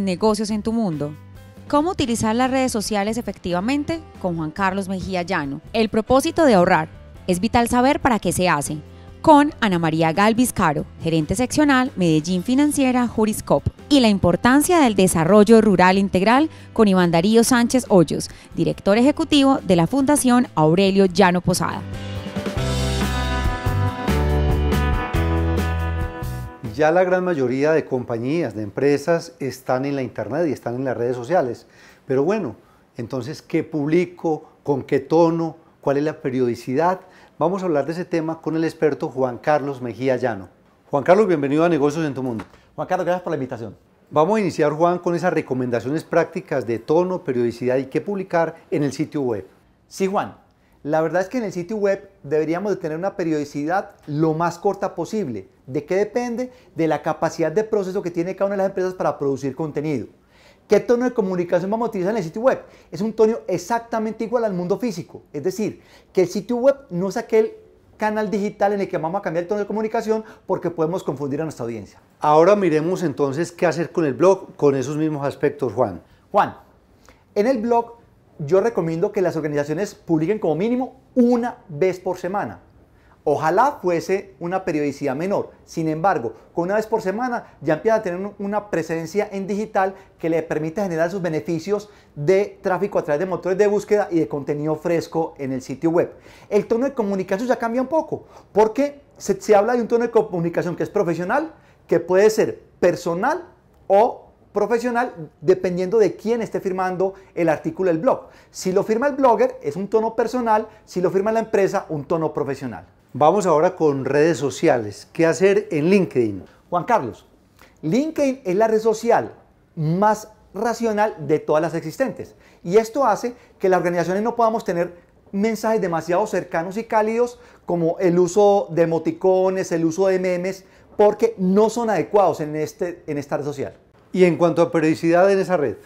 negocios en tu mundo. ¿Cómo utilizar las redes sociales efectivamente? Con Juan Carlos Mejía Llano. El propósito de ahorrar es vital saber para qué se hace. Con Ana María Galvis Caro, gerente seccional Medellín Financiera Juriscop. Y la importancia del desarrollo rural integral con Iván Darío Sánchez Hoyos, director ejecutivo de la Fundación Aurelio Llano Posada. ya la gran mayoría de compañías, de empresas, están en la Internet y están en las redes sociales. Pero bueno, entonces, ¿qué publico? ¿Con qué tono? ¿Cuál es la periodicidad? Vamos a hablar de ese tema con el experto Juan Carlos Mejía Llano. Juan Carlos, bienvenido a Negocios en tu Mundo. Juan Carlos, gracias por la invitación. Vamos a iniciar, Juan, con esas recomendaciones prácticas de tono, periodicidad y qué publicar en el sitio web. Sí, Juan. La verdad es que en el sitio web deberíamos de tener una periodicidad lo más corta posible ¿De qué depende? De la capacidad de proceso que tiene cada una de las empresas para producir contenido. ¿Qué tono de comunicación vamos a utilizar en el sitio web? Es un tono exactamente igual al mundo físico. Es decir, que el sitio web no es aquel canal digital en el que vamos a cambiar el tono de comunicación porque podemos confundir a nuestra audiencia. Ahora miremos entonces qué hacer con el blog con esos mismos aspectos, Juan. Juan, en el blog yo recomiendo que las organizaciones publiquen como mínimo una vez por semana. Ojalá fuese una periodicidad menor. Sin embargo, con una vez por semana ya empieza a tener una presencia en digital que le permite generar sus beneficios de tráfico a través de motores de búsqueda y de contenido fresco en el sitio web. El tono de comunicación ya cambia un poco porque se, se habla de un tono de comunicación que es profesional, que puede ser personal o profesional dependiendo de quién esté firmando el artículo del blog. Si lo firma el blogger es un tono personal, si lo firma la empresa un tono profesional. Vamos ahora con redes sociales. ¿Qué hacer en LinkedIn? Juan Carlos, LinkedIn es la red social más racional de todas las existentes. Y esto hace que las organizaciones no podamos tener mensajes demasiado cercanos y cálidos como el uso de emoticones, el uso de memes, porque no son adecuados en, este, en esta red social. ¿Y en cuanto a periodicidad en esa red?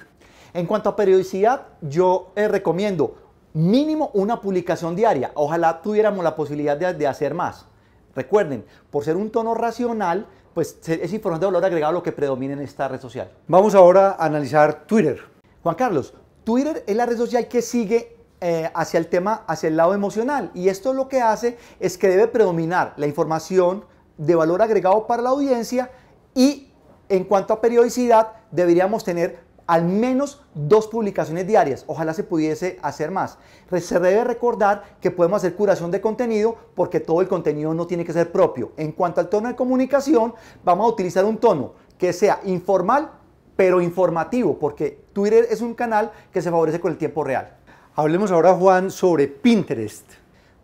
En cuanto a periodicidad, yo eh, recomiendo mínimo una publicación diaria. Ojalá tuviéramos la posibilidad de, hacer más. Recuerden, por ser un tono racional, pues es información de valor agregado lo que predomina en esta red social. Vamos ahora a analizar Twitter. Juan Carlos, Twitter es la red social que sigue eh, hacia el tema, hacia el lado emocional. Y esto lo que hace es que debe predominar la información de valor agregado para la audiencia y en cuanto a periodicidad deberíamos tener al menos dos publicaciones diarias. Ojalá se pudiese hacer más. Se debe recordar que podemos hacer curación de contenido porque todo el contenido no tiene que ser propio. En cuanto al tono de comunicación, vamos a utilizar un tono que sea informal pero informativo, porque Twitter es un canal que se favorece con el tiempo real. Hablemos ahora, Juan, sobre Pinterest.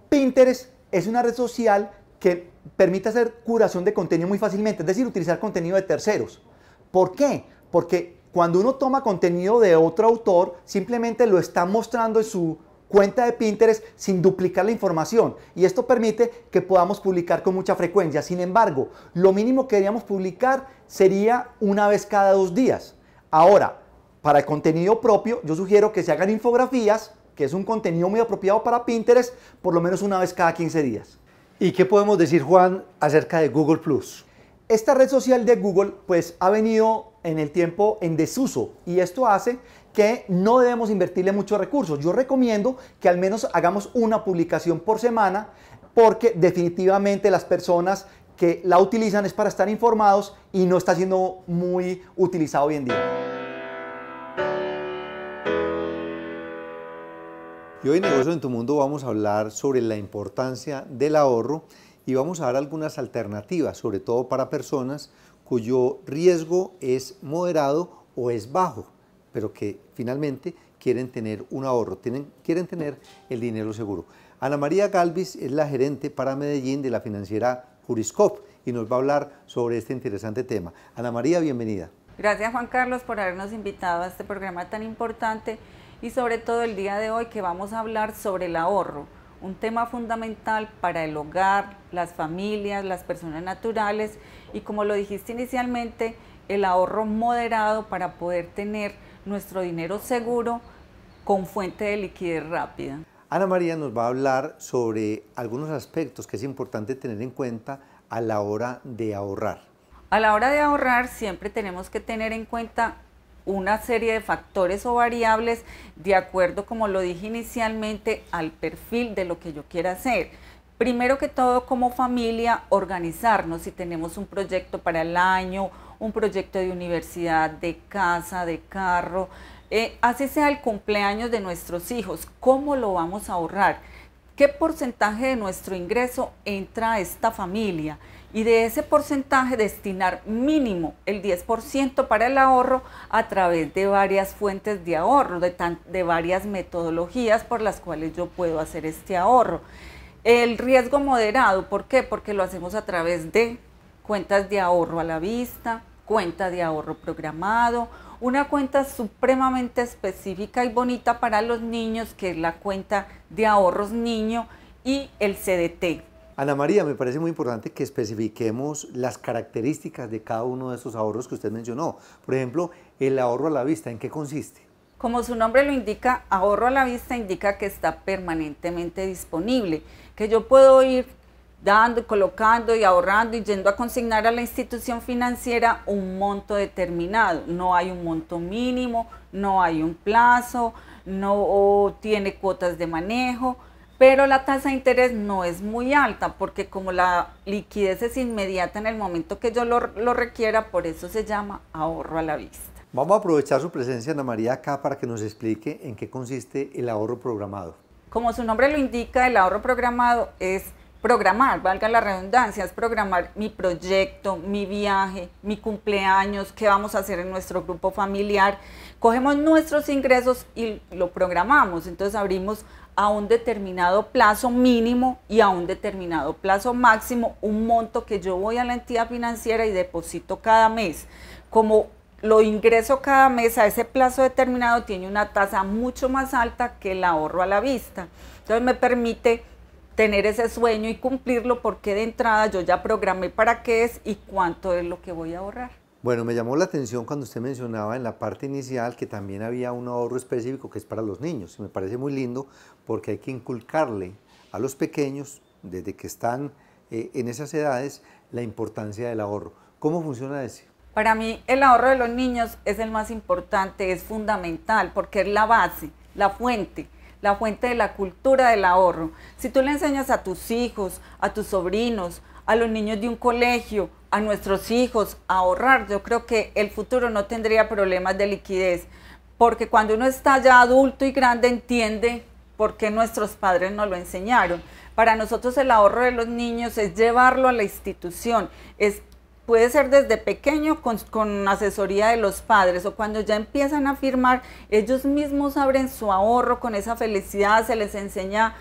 Pinterest es una red social que permite hacer curación de contenido muy fácilmente, es decir, utilizar contenido de terceros. ¿Por qué? Porque cuando uno toma contenido de otro autor, simplemente lo está mostrando en su cuenta de Pinterest sin duplicar la información y esto permite que podamos publicar con mucha frecuencia. Sin embargo, lo mínimo que deberíamos publicar sería una vez cada dos días. Ahora, para el contenido propio, yo sugiero que se hagan infografías, que es un contenido muy apropiado para Pinterest, por lo menos una vez cada 15 días. ¿Y qué podemos decir, Juan, acerca de Google Plus? Esta red social de Google pues ha venido en el tiempo en desuso y esto hace que no debemos invertirle muchos recursos. Yo recomiendo que al menos hagamos una publicación por semana porque definitivamente las personas que la utilizan es para estar informados y no está siendo muy utilizado hoy en día. Y hoy en Negocios en tu Mundo vamos a hablar sobre la importancia del ahorro y vamos a dar algunas alternativas, sobre todo para personas cuyo riesgo es moderado o es bajo, pero que finalmente quieren tener un ahorro, tienen, quieren tener el dinero seguro. Ana María Galvis es la gerente para Medellín de la financiera Juriscop y nos va a hablar sobre este interesante tema. Ana María, bienvenida. Gracias Juan Carlos por habernos invitado a este programa tan importante y sobre todo el día de hoy que vamos a hablar sobre el ahorro un tema fundamental para el hogar, las familias, las personas naturales y como lo dijiste inicialmente, el ahorro moderado para poder tener nuestro dinero seguro con fuente de liquidez rápida. Ana María nos va a hablar sobre algunos aspectos que es importante tener en cuenta a la hora de ahorrar. A la hora de ahorrar siempre tenemos que tener en cuenta una serie de factores o variables de acuerdo, como lo dije inicialmente, al perfil de lo que yo quiera hacer. Primero que todo, como familia, organizarnos si tenemos un proyecto para el año, un proyecto de universidad, de casa, de carro, eh, así sea el cumpleaños de nuestros hijos, ¿cómo lo vamos a ahorrar? qué porcentaje de nuestro ingreso entra a esta familia y de ese porcentaje destinar mínimo el 10% para el ahorro a través de varias fuentes de ahorro, de, de varias metodologías por las cuales yo puedo hacer este ahorro. El riesgo moderado, ¿por qué? Porque lo hacemos a través de cuentas de ahorro a la vista, cuenta de ahorro programado, una cuenta supremamente específica y bonita para los niños, que es la cuenta de ahorros niño y el CDT. Ana María, me parece muy importante que especifiquemos las características de cada uno de esos ahorros que usted mencionó. Por ejemplo, el ahorro a la vista, ¿en qué consiste? Como su nombre lo indica, ahorro a la vista indica que está permanentemente disponible, que yo puedo ir dando, colocando y ahorrando y yendo a consignar a la institución financiera un monto determinado. No hay un monto mínimo, no hay un plazo, no tiene cuotas de manejo, pero la tasa de interés no es muy alta porque como la liquidez es inmediata en el momento que yo lo, lo requiera, por eso se llama ahorro a la vista. Vamos a aprovechar su presencia, Ana María, acá para que nos explique en qué consiste el ahorro programado. Como su nombre lo indica, el ahorro programado es programar, valga la redundancia, es programar mi proyecto, mi viaje, mi cumpleaños, qué vamos a hacer en nuestro grupo familiar. Cogemos nuestros ingresos y lo programamos, entonces abrimos a un determinado plazo mínimo y a un determinado plazo máximo un monto que yo voy a la entidad financiera y deposito cada mes. Como lo ingreso cada mes a ese plazo determinado tiene una tasa mucho más alta que el ahorro a la vista. Entonces me permite tener ese sueño y cumplirlo porque de entrada yo ya programé para qué es y cuánto es lo que voy a ahorrar. Bueno, me llamó la atención cuando usted mencionaba en la parte inicial que también había un ahorro específico que es para los niños. Y me parece muy lindo porque hay que inculcarle a los pequeños, desde que están eh, en esas edades, la importancia del ahorro. ¿Cómo funciona eso? Para mí el ahorro de los niños es el más importante, es fundamental porque es la base, la fuente la fuente de la cultura del ahorro. Si tú le enseñas a tus hijos, a tus sobrinos, a los niños de un colegio, a nuestros hijos a ahorrar, yo creo que el futuro no tendría problemas de liquidez, porque cuando uno está ya adulto y grande entiende por qué nuestros padres no lo enseñaron. Para nosotros el ahorro de los niños es llevarlo a la institución, es puede ser desde pequeño con, asesoría de los padres o cuando ya empiezan a firmar, ellos mismos abren su ahorro con esa felicidad, se les enseña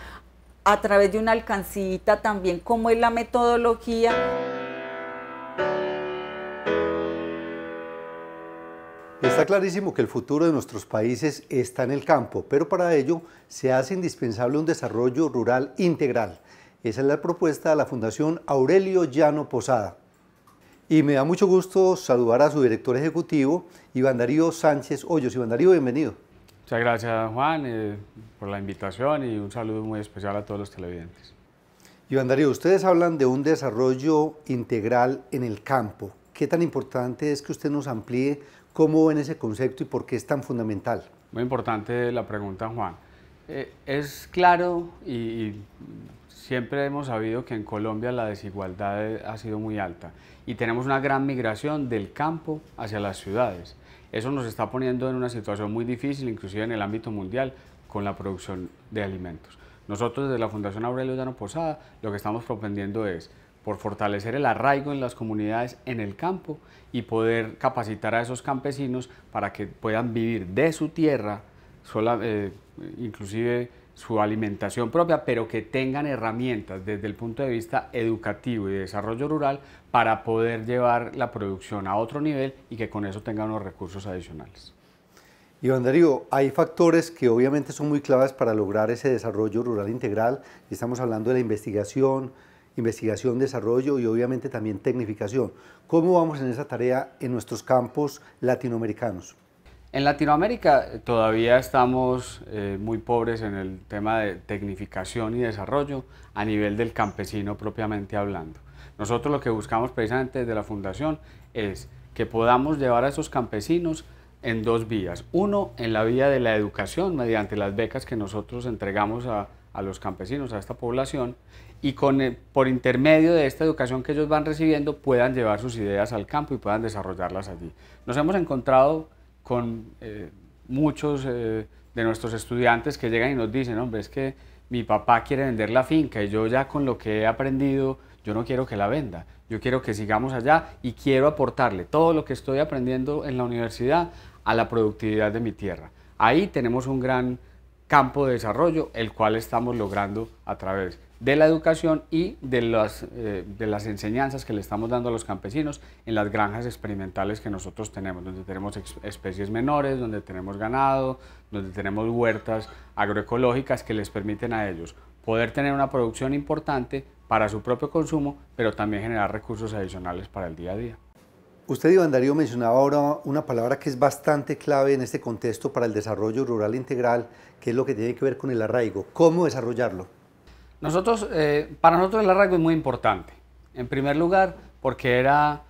a través de una alcancita también cómo es la metodología. Está clarísimo que el futuro de nuestros países está en el campo, pero para ello se hace indispensable un desarrollo rural integral. Esa es la propuesta de la Fundación Aurelio Llano Posada. Y me da mucho gusto saludar a su director ejecutivo, Iván Darío Sánchez Hoyos. Iván Darío, bienvenido. Muchas gracias, Juan, eh, por la invitación y un saludo muy especial a todos los televidentes. Iván Darío, ustedes hablan de un desarrollo integral en el campo. ¿Qué tan importante es que usted nos amplíe cómo ven ese concepto y por qué es tan fundamental? Muy importante la pregunta, Juan. Eh, es claro y Siempre hemos sabido que en Colombia la desigualdad e, ha sido muy alta y tenemos una gran migración del campo hacia las ciudades. Eso nos está poniendo en una situación muy difícil, inclusive en el ámbito mundial, con la producción de alimentos. Nosotros desde la Fundación Aurelio Llano Posada lo que estamos propendiendo es por fortalecer el arraigo en las comunidades en el campo y poder capacitar a esos campesinos para que puedan vivir de su tierra, sola, eh, inclusive su alimentación propia, pero que tengan herramientas desde el punto de vista educativo y de desarrollo rural para poder llevar la producción a otro nivel y que con eso tengan unos recursos adicionales. Iván Darío, hay factores que obviamente son muy claves para lograr ese desarrollo rural integral. Estamos hablando de la investigación, investigación, desarrollo y obviamente también tecnificación. ¿Cómo vamos en esa tarea en nuestros campos latinoamericanos? En Latinoamérica eh, todavía estamos eh, muy pobres en el tema de tecnificación y desarrollo a nivel del campesino propiamente hablando. Nosotros lo que buscamos precisamente desde la Fundación es que podamos llevar a esos campesinos en dos vías. Uno, en la vía de la educación mediante las becas que nosotros entregamos a, a los campesinos, a esta población, y con, eh, por intermedio de esta educación que ellos van recibiendo puedan llevar sus ideas al campo y puedan desarrollarlas allí. Nos hemos encontrado con eh, muchos eh, de nuestros estudiantes que llegan y nos dicen, hombre, es que mi papá quiere vender la finca y yo ya con lo que he aprendido, yo no quiero que la venda, yo quiero que sigamos allá y quiero aportarle todo lo que estoy aprendiendo en la universidad a la productividad de mi tierra. Ahí tenemos un gran campo de desarrollo, el cual estamos logrando a través de la educación y de las, eh, de las enseñanzas que le estamos dando a los campesinos en las granjas experimentales que nosotros tenemos, donde tenemos especies menores, donde tenemos ganado, donde tenemos huertas agroecológicas que les permiten a ellos poder tener una producción importante para su propio consumo, pero también generar recursos adicionales para el día a día. Usted, Iván Darío, mencionaba ahora una palabra que es bastante clave en este contexto para el desarrollo rural integral, que es lo que tiene que ver con el arraigo. ¿Cómo desarrollarlo? Nosotros, eh, para nosotros el arraigo es muy importante. En primer lugar, porque era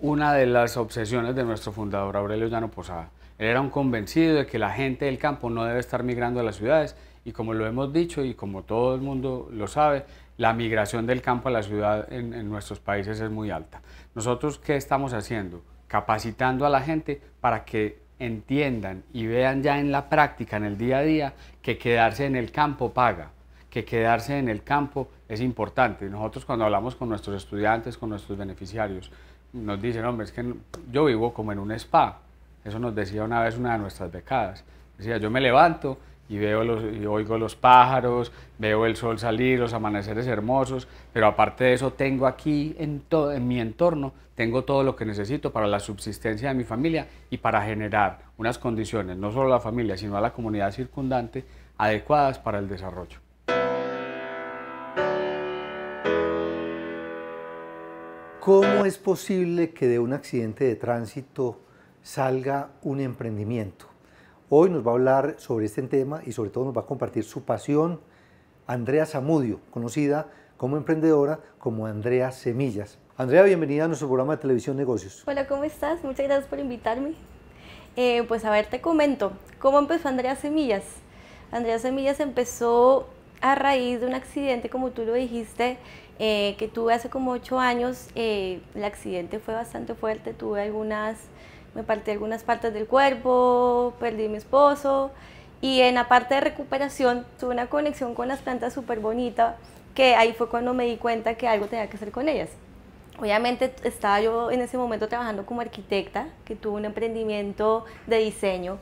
una de las obsesiones de nuestro fundador Aurelio Llano Posada. Él era un convencido de que la gente del campo no debe estar migrando a las ciudades y como lo hemos dicho y como todo el mundo lo sabe, la migración del campo a la ciudad en nuestros países es muy alta. Nosotros, ¿qué estamos haciendo? Capacitando a la gente para que entiendan y vean ya en la práctica, en el día a día, que quedarse en el campo paga que quedarse en el campo es importante. Y Nosotros cuando hablamos con nuestros estudiantes, con nuestros beneficiarios, nos dicen, hombre, es que yo vivo como en un spa. Eso nos decía una vez una de nuestras becadas. Decía, yo me levanto y veo los, oigo los pájaros, veo el sol salir, los amaneceres hermosos, pero aparte de eso tengo aquí en, todo, en mi entorno, tengo todo lo que necesito para la subsistencia de mi familia y para generar unas condiciones, no solo a la familia, sino a la comunidad circundante, adecuadas para el desarrollo. ¿Cómo es posible que de un accidente de tránsito salga un emprendimiento? Hoy nos va a hablar sobre este tema y sobre todo nos va a compartir su pasión Andrea Zamudio, conocida como emprendedora como Andrea Semillas. Andrea, bienvenida a nuestro programa de televisión Negocios. Hola, ¿cómo estás? Muchas gracias por invitarme. Eh, pues a ver, te comento, ¿cómo empezó Andrea Semillas? Andrea Semillas empezó a raíz de un accidente, como tú lo dijiste, eh, que tuve hace como ocho años. Eh, el accidente fue bastante fuerte, tuve algunas, me partí algunas partes del cuerpo, perdí mi esposo y en la parte de recuperación tuve una conexión con las plantas súper bonita, que ahí fue cuando me di cuenta que algo tenía que hacer con ellas. Obviamente estaba yo en ese momento trabajando como arquitecta, que tuve un emprendimiento de diseño.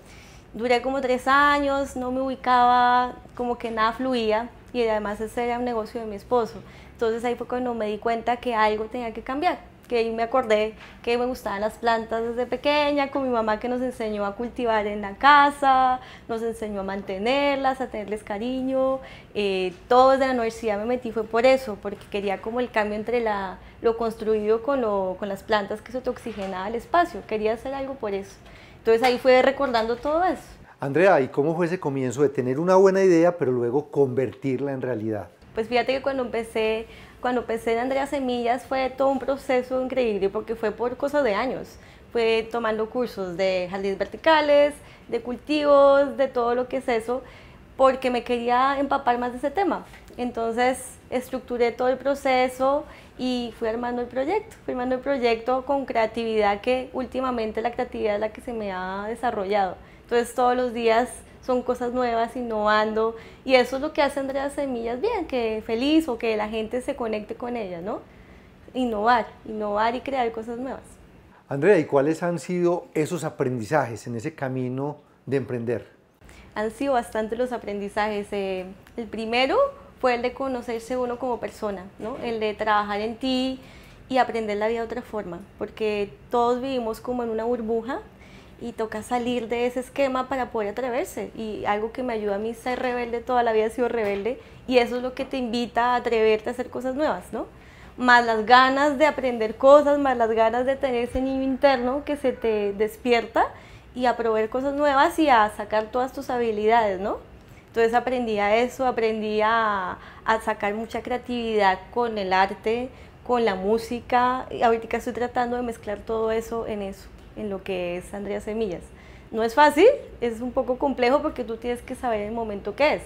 Duré como tres años, no me ubicaba, como que nada fluía y además ese era un negocio de mi esposo. Entonces ahí fue cuando me di cuenta que algo tenía que cambiar, que ahí me acordé que me gustaban las plantas desde pequeña, con mi mamá que nos enseñó a cultivar en la casa, nos enseñó a mantenerlas, a tenerles cariño. Eh, todo desde la universidad me metí fue por eso, porque quería como el cambio entre la, lo construido con, lo, con las plantas que se te oxigenaba el espacio, quería hacer algo por eso. Entonces ahí fue recordando todo eso. Andrea, ¿y cómo fue ese comienzo de tener una buena idea pero luego convertirla en realidad? Pues fíjate que cuando empecé, cuando empecé en Andrea Semillas fue todo un proceso increíble porque fue por cosas de años. Fue tomando cursos de jardines verticales, de cultivos, de todo lo que es eso, porque me quería empapar más de ese tema. Entonces estructuré todo el proceso y fui armando el proyecto, fui armando el proyecto con creatividad que últimamente la creatividad es la que se me ha desarrollado. Entonces todos los días son cosas nuevas, innovando y eso es lo que hace Andrea Semillas bien, que feliz o que la gente se conecte con ella, ¿no? Innovar, innovar y crear cosas nuevas. Andrea, ¿y cuáles han sido esos aprendizajes en ese camino de emprender? Han sido bastante los aprendizajes. Eh, el primero fue el de conocerse uno como persona, ¿no? el de trabajar en ti y aprender la vida de otra forma, porque todos vivimos como en una burbuja y toca salir de ese esquema para poder atreverse. Y algo que me ayuda a mí ser rebelde, toda la vida he sido rebelde, y eso es lo que te invita a atreverte a hacer cosas nuevas, ¿no? Más las ganas de aprender cosas, más las ganas de tener ese niño interno que se te despierta y a probar cosas nuevas y a sacar todas tus habilidades, ¿no? Entonces aprendí a eso, aprendí a, sacar mucha creatividad con el arte, con la música. Y ahorita estoy tratando de mezclar todo eso en eso, en lo que es Andrea Semillas. No es fácil, es un poco complejo porque tú tienes que saber el momento que es.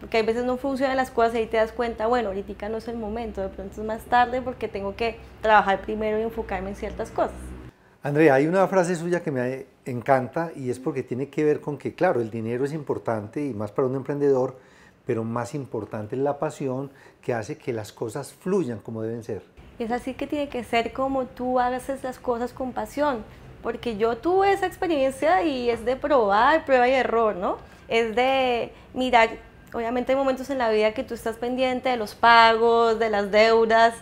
Porque hay veces no funcionan las cosas y ahí te das cuenta, bueno, ahorita no es el momento, de pronto es más tarde porque tengo que trabajar primero y enfocarme en ciertas cosas. Andrea, hay una frase suya que me encanta y es porque tiene que ver con que, claro, el dinero es importante y más para un emprendedor, pero más importante es la pasión que hace que las cosas fluyan como deben ser. Es así que tiene que ser como tú haces las cosas con pasión, porque yo tuve esa experiencia y es de probar, prueba y error, ¿no? Es de mirar, obviamente hay momentos en la vida que tú estás pendiente de los pagos, de las deudas,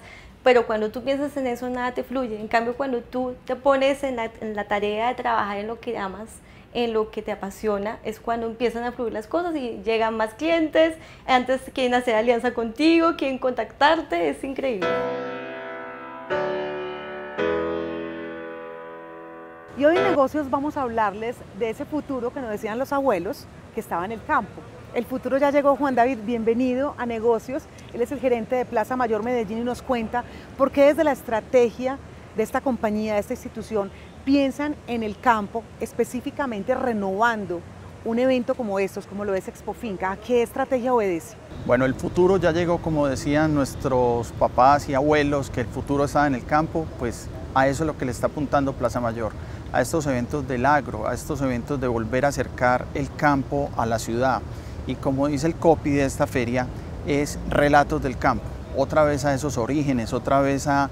pero cuando tú piensas en eso nada te fluye. En cambio, cuando tú te pones en la, tarea de trabajar en lo que amas, en lo que te apasiona es cuando empiezan a fluir las cosas y llegan más clientes, antes quieren hacer alianza contigo, quieren contactarte, es increíble. Y hoy en negocios vamos a hablarles de ese futuro que nos decían los abuelos que estaba en el campo. El futuro ya llegó, Juan David, bienvenido a Negocios. Él es el gerente de Plaza Mayor Medellín y nos cuenta por qué desde la estrategia de esta compañía, de esta institución, piensan en el campo, específicamente renovando un evento como estos, como lo es Expo Finca? ¿A qué estrategia obedece? Bueno, el futuro ya llegó, como decían nuestros papás y abuelos, que el futuro está en el campo, pues a eso es lo que le está apuntando Plaza Mayor, a estos eventos del agro, a estos eventos de volver a acercar el campo a la ciudad y como dice el copy de esta feria, es relatos del campo, otra vez a esos orígenes, otra vez a,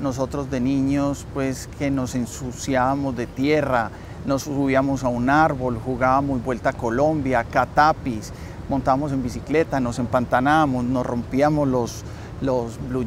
nosotros de niños pues que nos ensuciábamos de tierra, nos subíamos a un árbol, jugábamos vuelta a Colombia, catapis, montábamos en bicicleta, nos empantanábamos, nos rompíamos los, los blue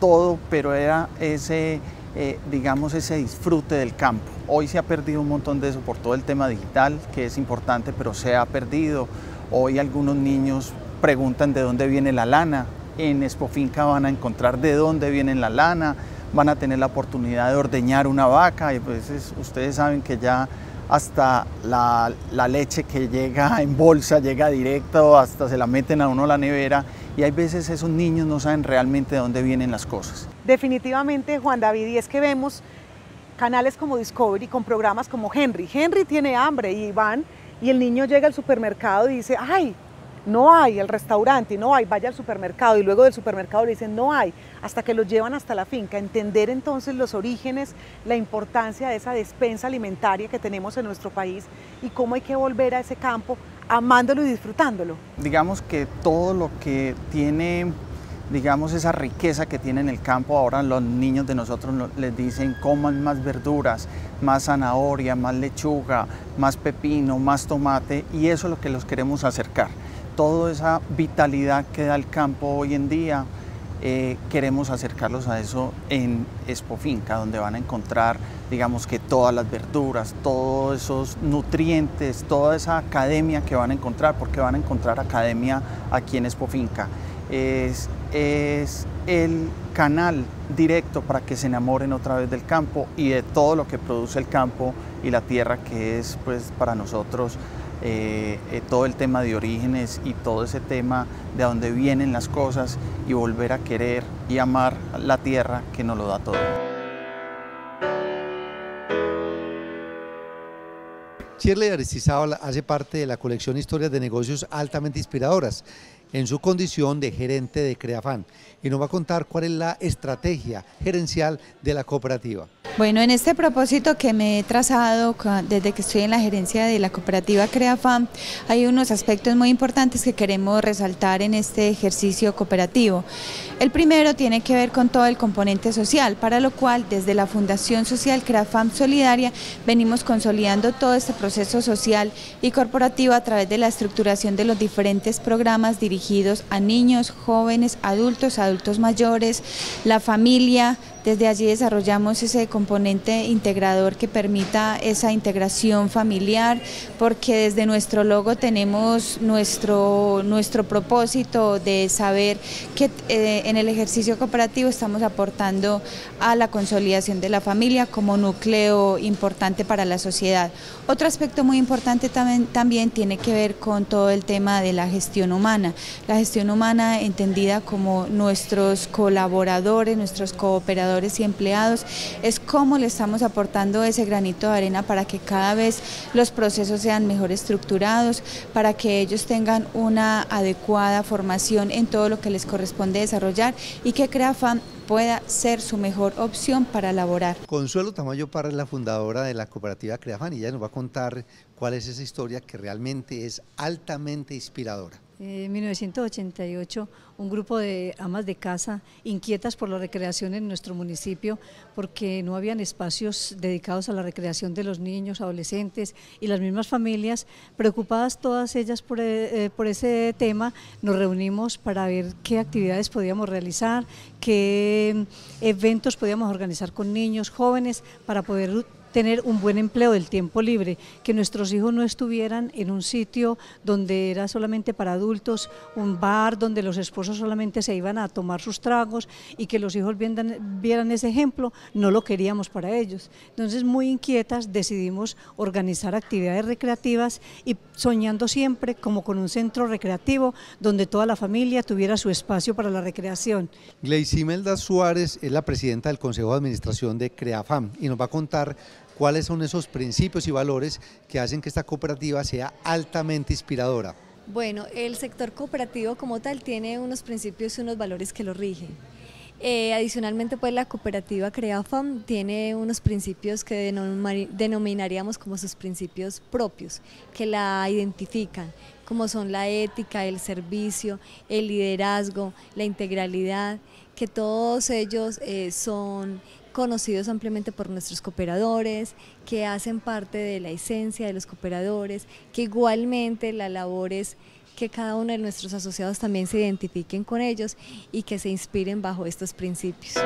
todo, pero era ese eh, digamos, ese disfrute del campo. Hoy se ha perdido un montón de eso por todo el tema digital, que es importante, pero se ha perdido. Hoy algunos niños preguntan de dónde viene la lana. En Espofinca van a encontrar de dónde viene la lana, van a tener la oportunidad de ordeñar una vaca. Y pues ustedes saben que ya hasta la, la, leche que llega en bolsa, llega directo, hasta se la meten a uno a la nevera. Y hay veces esos niños no saben realmente de dónde vienen las cosas. Definitivamente, Juan David, y es que vemos canales como Discovery con programas como Henry. Henry tiene hambre y van y el niño llega al supermercado y dice, ay, no hay, el restaurante, no hay, vaya al supermercado y luego del supermercado le dicen no hay, hasta que lo llevan hasta la finca. Entender entonces los orígenes, la importancia de esa despensa alimentaria que tenemos en nuestro país y cómo hay que volver a ese campo amándolo y disfrutándolo. Digamos que todo lo que tiene digamos, esa riqueza que tiene en el campo. Ahora los niños de nosotros les dicen coman más verduras, más zanahoria, más lechuga, más pepino, más tomate y eso es lo que los queremos acercar. Toda esa vitalidad que da el campo hoy en día, eh, queremos acercarlos a eso en Espofinca donde van a encontrar, digamos que todas las verduras, todos esos nutrientes, toda esa academia que van a encontrar, porque van a encontrar academia aquí en Espofinca es el canal directo para que se enamoren otra vez del campo y de todo lo que produce el campo y la tierra que es pues para nosotros eh, eh, todo el tema de orígenes y todo ese tema de dónde vienen las cosas y volver a querer y amar la tierra que nos lo da todo. Shirley Aristizábal hace parte de la colección Historias de Negocios altamente inspiradoras en su condición de gerente de Creafan y nos va a contar cuál es la estrategia gerencial de la cooperativa. Bueno, en este propósito que me he trazado desde que estoy en la gerencia de la cooperativa CreaFam, hay unos aspectos muy importantes que queremos resaltar en este ejercicio cooperativo. El primero tiene que ver con todo el componente social, para lo cual desde la Fundación Social CreaFam Solidaria venimos consolidando todo este proceso social y corporativo a través de la estructuración de los diferentes programas dirigidos a niños, jóvenes, adultos, adultos mayores, la familia, desde allí desarrollamos ese componente integrador que permita esa integración familiar, porque desde nuestro logo tenemos nuestro, nuestro propósito de saber que eh, en el ejercicio cooperativo estamos aportando a la consolidación de la familia como núcleo importante para la sociedad. Otro aspecto muy importante también, también tiene que ver con todo el tema de la gestión humana. La gestión humana entendida como nuestros colaboradores, nuestros cooperadores, y empleados, es cómo le estamos aportando ese granito de arena para que cada vez los procesos sean mejor estructurados, para que ellos tengan una adecuada formación en todo lo que les corresponde desarrollar y que CREAFAN pueda ser su mejor opción para laborar. Consuelo Tamayo Parra es la fundadora de la cooperativa CREAFAN y ella nos va a contar cuál es esa historia que realmente es altamente inspiradora. Eh, en 1988, un grupo de amas de casa inquietas por la recreación en nuestro municipio, porque no habían espacios dedicados a la recreación de los niños, adolescentes y las mismas familias, preocupadas todas ellas por, eh, eh, por ese tema, nos reunimos para ver qué actividades podíamos realizar, qué mm, eventos podíamos organizar con niños, jóvenes, para poder tener un buen empleo del tiempo libre, que nuestros hijos no estuvieran en un sitio donde era solamente para adultos, un bar donde los esposos solamente se iban a tomar sus tragos y que los hijos vieran, ese ejemplo, no lo queríamos para ellos. Entonces, muy inquietas, decidimos organizar actividades recreativas y soñando siempre como con un centro recreativo donde toda la familia tuviera su espacio para la recreación. Gleisimelda Suárez es la presidenta del Consejo de Administración de CREAFAM y nos va a contar cuáles son esos principios y valores que hacen que esta cooperativa sea altamente inspiradora. Bueno, el sector cooperativo como tal tiene unos principios y unos valores que lo rigen. Eh, adicionalmente, pues la cooperativa CREAFAM tiene unos principios que denominaríamos como sus principios propios, que la identifican, como son la ética, el servicio, el liderazgo, la integralidad, que todos ellos eh, son conocidos ampliamente por nuestros cooperadores, que hacen parte de la esencia de los cooperadores, que igualmente la labor es que cada uno de nuestros asociados también se identifiquen con ellos y que se inspiren bajo estos principios.